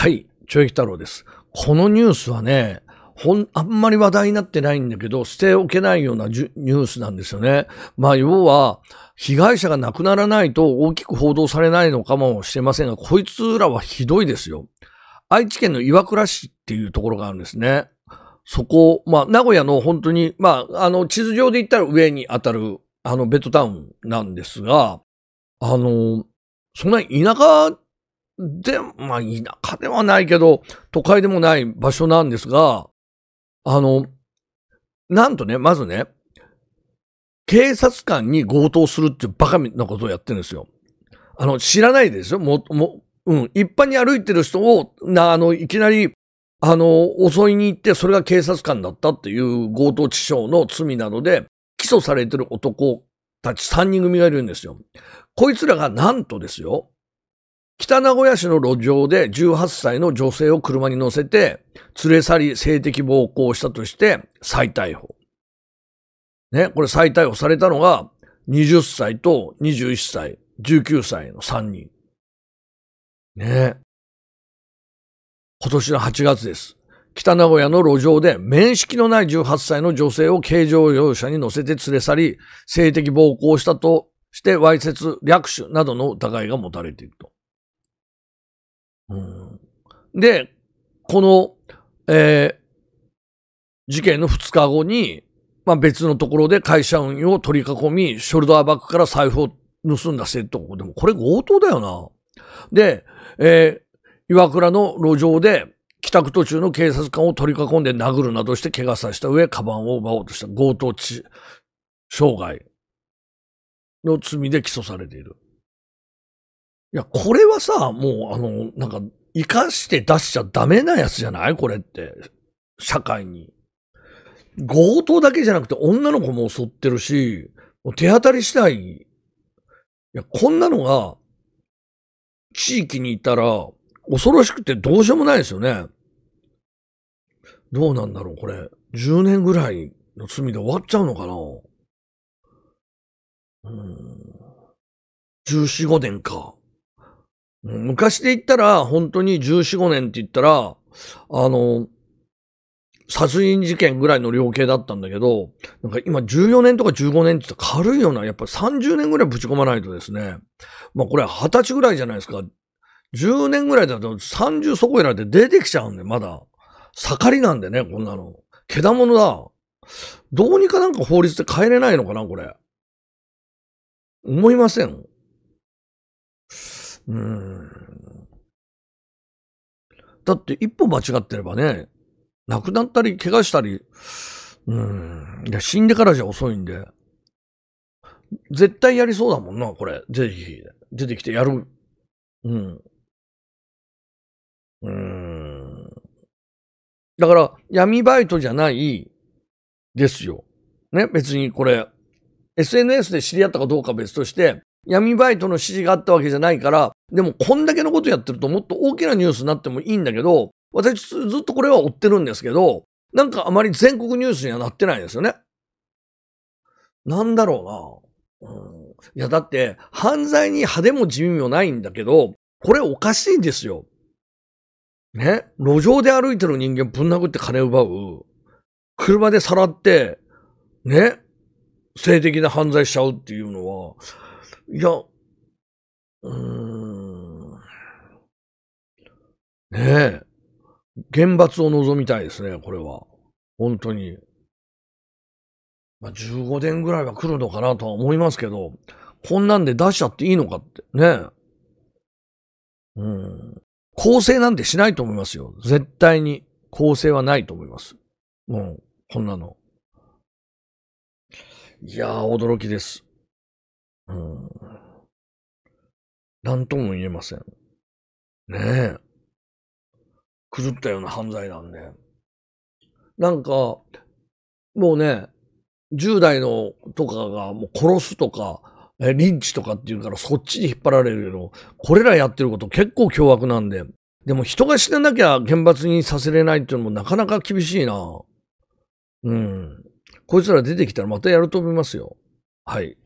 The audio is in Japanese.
はい、ちょい太郎です。このニュースはね、ほん、あんまり話題になってないんだけど、捨ておけないようなニュースなんですよね。まあ、要は、被害者が亡くならないと大きく報道されないのかもしれませんが、こいつらはひどいですよ。愛知県の岩倉市っていうところがあるんですね。そこ、まあ、名古屋の本当に、まあ、あの、地図上で言ったら上に当たる、あの、ベッドタウンなんですが、あの、そんな田舎で、まあ、田舎ではないけど、都会でもない場所なんですが、あの、なんとね、まずね、警察官に強盗するっていうバカなことをやってるんですよ。あの、知らないですよ。も、も、うん。一般に歩いてる人を、な、あの、いきなり、あの、襲いに行って、それが警察官だったっていう強盗致傷の罪などで、起訴されてる男たち3人組がいるんですよ。こいつらがなんとですよ、北名古屋市の路上で18歳の女性を車に乗せて連れ去り性的暴行をしたとして再逮捕。ね、これ再逮捕されたのが20歳と21歳、19歳の3人。ね。今年の8月です。北名古屋の路上で面識のない18歳の女性を軽乗用車に乗せて連れ去り、性的暴行をしたとして、わいせつ、略取などの疑いが持たれていると。で、この、えー、事件の2日後に、まあ、別のところで会社運用を取り囲み、ショルダーバッグから財布を盗んだ窃盗。でもこれ強盗だよな。で、えー、岩倉の路上で帰宅途中の警察官を取り囲んで殴るなどして怪我させた上、カバンを奪おうとした強盗致傷害の罪で起訴されている。いや、これはさ、もう、あの、なんか、生かして出しちゃダメなやつじゃないこれって。社会に。強盗だけじゃなくて女の子も襲ってるし、もう手当たりしたい。いや、こんなのが、地域にいたら、恐ろしくてどうしようもないですよね。どうなんだろう、これ。10年ぐらいの罪で終わっちゃうのかなうん。14、5年か。昔で言ったら、本当に14、5年って言ったら、あの、殺人事件ぐらいの量刑だったんだけど、なんか今14年とか15年って言ったら軽いよな。やっぱ30年ぐらいぶち込まないとですね。まあこれ20歳ぐらいじゃないですか。10年ぐらいだと30そこいらで出てきちゃうんで、まだ。盛りなんでね、こんなの。けだものだ。どうにかなんか法律で変えれないのかな、これ。思いませんうん。だって一歩間違ってればね、亡くなったり、怪我したり、うん。いや、死んでからじゃ遅いんで。絶対やりそうだもんな、これ。ぜひ、出てきてやる。うん。うん。だから、闇バイトじゃないですよ。ね、別にこれ、SNS で知り合ったかどうか別として、闇バイトの指示があったわけじゃないから、でもこんだけのことやってるともっと大きなニュースになってもいいんだけど、私ずっとこれは追ってるんですけど、なんかあまり全国ニュースにはなってないですよね。なんだろうな。うん、いや、だって、犯罪に派手も地味もないんだけど、これおかしいんですよ。ね路上で歩いてる人間ぶん殴って金奪う。車でさらって、ね性的な犯罪しちゃうっていうのは、いや、うーん。ねえ。厳罰を望みたいですね、これは。本当に。まあ、15年ぐらいは来るのかなとは思いますけど、こんなんで出しちゃっていいのかって、ね。うん。構成なんてしないと思いますよ。絶対に構成はないと思います。もうん、こんなの。いやー、驚きです。うん。とも言えません。ねえ。狂ったような犯罪なんで。なんか、もうね、10代のとかがもう殺すとか、え、リンチとかっていうからそっちに引っ張られるけど、これらやってること結構凶悪なんで、でも人が死ななきゃ厳罰にさせれないっていうのもなかなか厳しいな。うん。こいつら出てきたらまたやると思いますよ。はい。